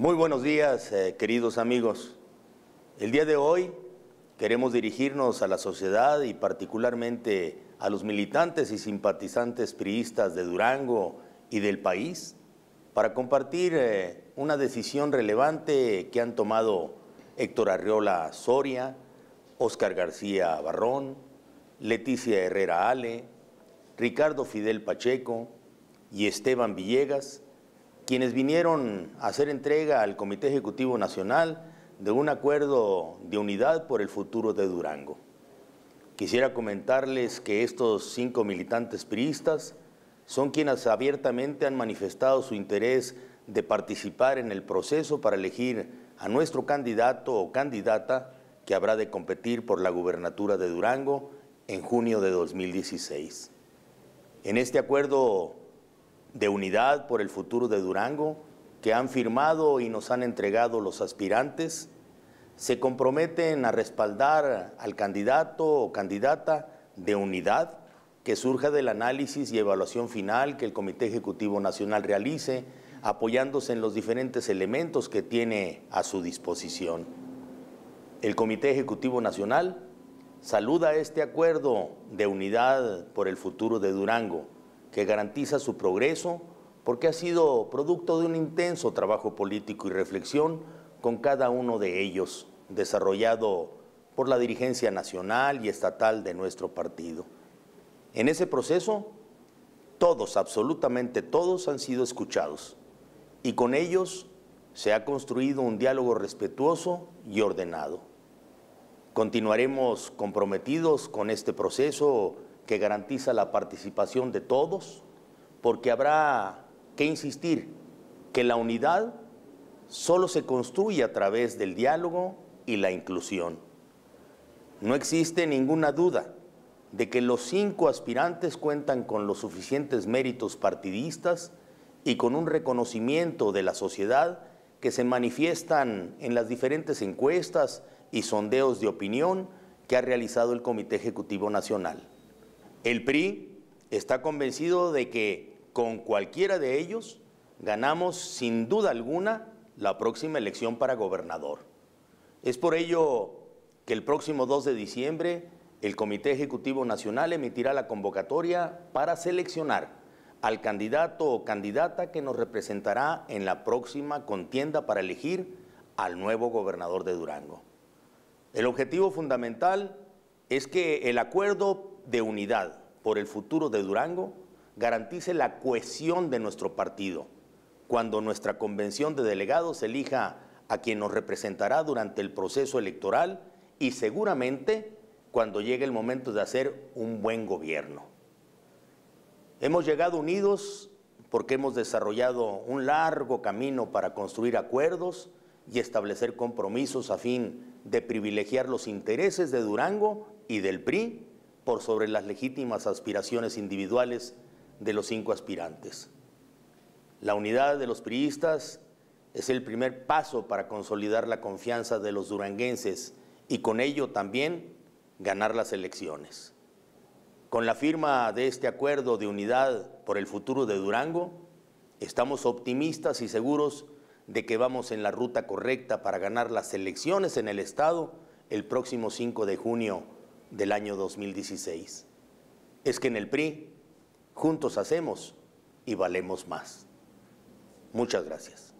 Muy buenos días, eh, queridos amigos. El día de hoy queremos dirigirnos a la sociedad y particularmente a los militantes y simpatizantes priistas de Durango y del país para compartir eh, una decisión relevante que han tomado Héctor Arriola Soria, Óscar García Barrón, Leticia Herrera Ale, Ricardo Fidel Pacheco y Esteban Villegas, quienes vinieron a hacer entrega al Comité Ejecutivo Nacional de un acuerdo de unidad por el futuro de Durango. Quisiera comentarles que estos cinco militantes priistas son quienes abiertamente han manifestado su interés de participar en el proceso para elegir a nuestro candidato o candidata que habrá de competir por la gubernatura de Durango en junio de 2016. En este acuerdo de unidad por el futuro de Durango que han firmado y nos han entregado los aspirantes se comprometen a respaldar al candidato o candidata de unidad que surja del análisis y evaluación final que el Comité Ejecutivo Nacional realice, apoyándose en los diferentes elementos que tiene a su disposición. El Comité Ejecutivo Nacional saluda este acuerdo de unidad por el futuro de Durango que garantiza su progreso porque ha sido producto de un intenso trabajo político y reflexión con cada uno de ellos, desarrollado por la dirigencia nacional y estatal de nuestro partido. En ese proceso, todos, absolutamente todos, han sido escuchados y con ellos se ha construido un diálogo respetuoso y ordenado. Continuaremos comprometidos con este proceso que garantiza la participación de todos, porque habrá que insistir que la unidad solo se construye a través del diálogo y la inclusión. No existe ninguna duda de que los cinco aspirantes cuentan con los suficientes méritos partidistas y con un reconocimiento de la sociedad que se manifiestan en las diferentes encuestas y sondeos de opinión que ha realizado el Comité Ejecutivo Nacional. El PRI está convencido de que con cualquiera de ellos ganamos sin duda alguna la próxima elección para gobernador. Es por ello que el próximo 2 de diciembre el Comité Ejecutivo Nacional emitirá la convocatoria para seleccionar al candidato o candidata que nos representará en la próxima contienda para elegir al nuevo gobernador de Durango. El objetivo fundamental es que el acuerdo de unidad por el futuro de Durango garantice la cohesión de nuestro partido cuando nuestra convención de delegados elija a quien nos representará durante el proceso electoral y seguramente cuando llegue el momento de hacer un buen gobierno. Hemos llegado unidos porque hemos desarrollado un largo camino para construir acuerdos y establecer compromisos a fin de privilegiar los intereses de Durango y del PRI por sobre las legítimas aspiraciones individuales de los cinco aspirantes. La unidad de los priistas es el primer paso para consolidar la confianza de los duranguenses y con ello también ganar las elecciones. Con la firma de este acuerdo de unidad por el futuro de Durango, estamos optimistas y seguros de que vamos en la ruta correcta para ganar las elecciones en el Estado el próximo 5 de junio del año 2016. Es que en el PRI juntos hacemos y valemos más. Muchas gracias.